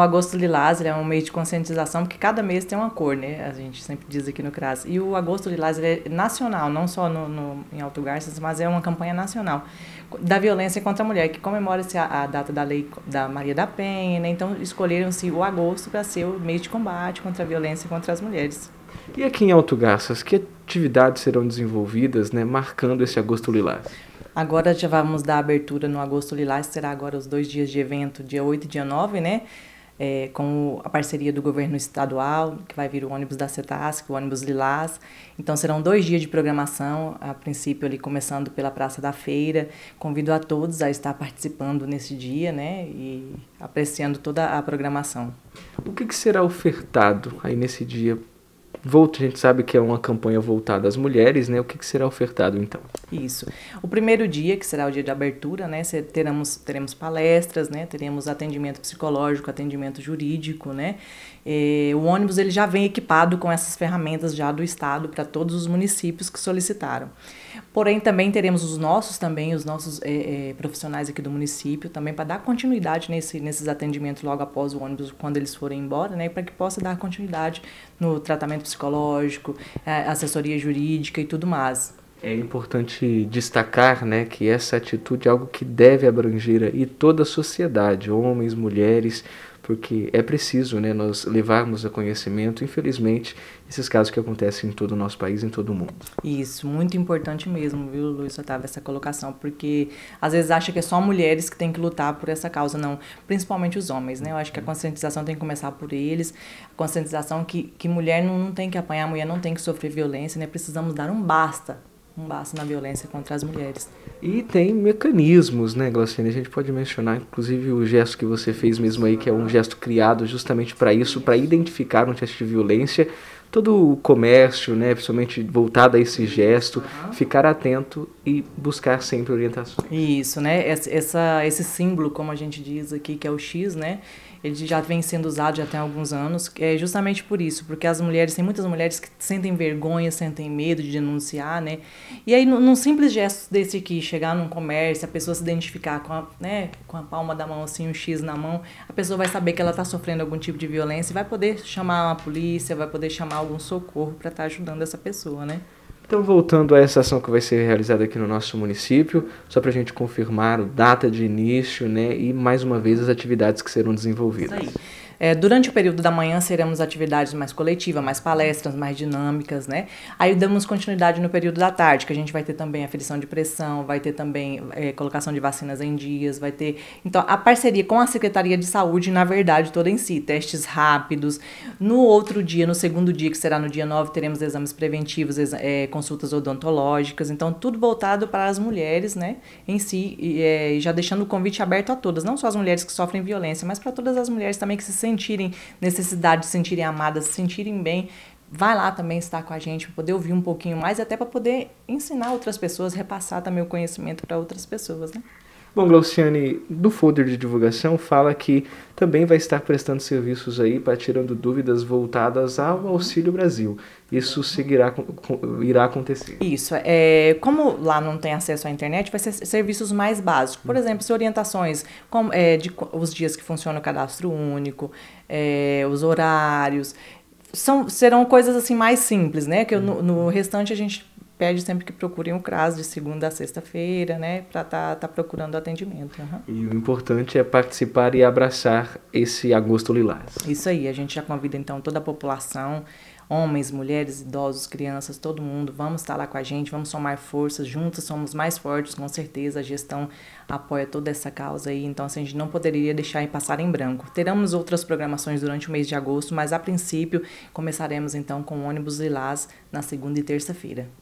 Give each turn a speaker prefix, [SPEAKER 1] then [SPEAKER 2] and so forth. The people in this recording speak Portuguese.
[SPEAKER 1] O Agosto Lilás é um mês de conscientização, porque cada mês tem uma cor, né? A gente sempre diz aqui no CRAS. E o Agosto Lilás é nacional, não só no, no, em Alto Garças, mas é uma campanha nacional da violência contra a mulher, que comemora-se a, a, data da lei da Maria da Penha, né? Então escolheram-se o agosto para ser o mês de combate contra a violência contra as mulheres.
[SPEAKER 2] E aqui em Alto Garças, que atividades serão desenvolvidas, né, marcando esse Agosto Lilás?
[SPEAKER 1] Agora já vamos dar abertura no Agosto Lilás, será agora os dois dias de evento, dia 8 e dia 9, né? é, com a parceria do governo estadual, que vai vir o ônibus da CETASC, é o ônibus Lilás. Então serão dois dias de programação, a princípio ali começando pela Praça da Feira. Convido a todos a estar participando nesse dia, né, e apreciando toda a
[SPEAKER 2] programação. O que, que será ofertado aí nesse dia Volta, a gente sabe que é uma campanha voltada às mulheres, né? O que, que será ofertado então? Isso.
[SPEAKER 1] O primeiro dia, que será o dia de abertura, né? Teremos, teremos palestras, né? Teremos atendimento psicológico, atendimento jurídico, né? E, é, o ônibus ele já vem equipado com essas ferramentas já do Estado para todos os municípios que solicitaram. Porém, também teremos os nossos também, os nossos é, é, profissionais aqui do município também para dar continuidade nesse, nesses atendimentos logo após o ônibus, quando eles forem embora, né? Para que possa dar continuidade no tratamento psicológico, é, assessoria jurídica e tudo mais.
[SPEAKER 2] É importante destacar né, que essa atitude é algo que deve abranger aí toda a sociedade, homens, mulheres, porque é preciso né, nós levarmos a conhecimento, infelizmente, esses casos que acontecem em todo o nosso país, em todo o mundo.
[SPEAKER 1] Isso, muito importante mesmo, viu, Luiz Otávio, essa colocação, porque às vezes acha que é só mulheres que têm que lutar por essa causa, não, principalmente os homens, né? Eu acho que a conscientização tem que começar por eles, a conscientização que, que mulher não, não tem que apanhar, mulher não tem que sofrer violência, né? Precisamos dar um basta um basta na violência contra as mulheres.
[SPEAKER 2] E tem mecanismos, né, Glacine? A gente pode mencionar, inclusive, o gesto que você fez mesmo aí, que é um gesto criado justamente para isso, para identificar um gesto de violência. Todo o comércio, né, principalmente voltado a esse gesto, ficar atento e buscar sempre orientações.
[SPEAKER 1] Isso, né? Essa, esse símbolo, como a gente diz aqui, que é o X, né? ele já vem sendo usado já tem alguns anos, é justamente por isso, porque as mulheres, tem muitas mulheres que sentem vergonha, sentem medo de denunciar, né? E aí, num, simples gesto desse aqui, chegar num comércio, a pessoa se identificar com a, né, com a palma da mão, assim, um X na mão, a pessoa vai saber que ela está sofrendo algum tipo de violência e vai poder chamar a polícia, vai poder chamar algum socorro para estar tá ajudando essa pessoa, né?
[SPEAKER 2] Então, voltando a essa ação que vai ser realizada aqui no nosso município, só para a gente confirmar a data de início né, e, mais uma vez, as atividades que serão desenvolvidas. Isso aí.
[SPEAKER 1] É, durante o período da manhã seremos atividades mais coletivas, mais palestras, mais dinâmicas, né? Aí damos continuidade no período da tarde, que a gente vai ter também aferição de pressão, vai ter também é, colocação de vacinas em dias, vai ter. Então, a parceria com a Secretaria de Saúde, na verdade, toda em si, testes rápidos. No outro dia, no segundo dia, que será no dia 9, teremos exames preventivos, é, consultas odontológicas, então tudo voltado para as mulheres, né, em si, é, e, já deixando o convite aberto a todas, não só as mulheres que sofrem violência, mas para todas as mulheres também que se sentem sentirem necessidade, se sentirem amadas, se sentirem bem, vai lá também estar com a gente para poder ouvir um pouquinho mais, até para poder ensinar outras pessoas, repassar também o conhecimento para outras pessoas, né?
[SPEAKER 2] Bom, Glauciane, do folder de divulgação fala que também vai estar prestando serviços aí para tirando dúvidas voltadas ao uhum. Auxílio Brasil. Isso uhum. seguirá, irá acontecer.
[SPEAKER 1] Isso. É, como lá não tem acesso à internet, vai ser serviços mais básicos. Por uhum. exemplo, se orientações como, é, de os dias que funciona o cadastro único, é, os horários. São, serão coisas assim mais simples, né? Que eu, no, no restante a gente pede sempre que procurem o CRAS de segunda a sexta-feira, né, para estar tá, tá procurando atendimento. Uhum.
[SPEAKER 2] E o importante é participar e abraçar esse agosto lilás.
[SPEAKER 1] Isso aí, a gente já convida então toda a população, homens, mulheres, idosos, crianças, todo mundo, vamos estar lá com a gente, vamos somar forças, juntas somos mais fortes, com certeza a gestão apoia toda essa causa aí, então assim, a gente não poderia deixar passar em branco. Teremos outras programações durante o mês de agosto, mas a princípio começaremos então com ônibus lilás na segunda e terça-feira.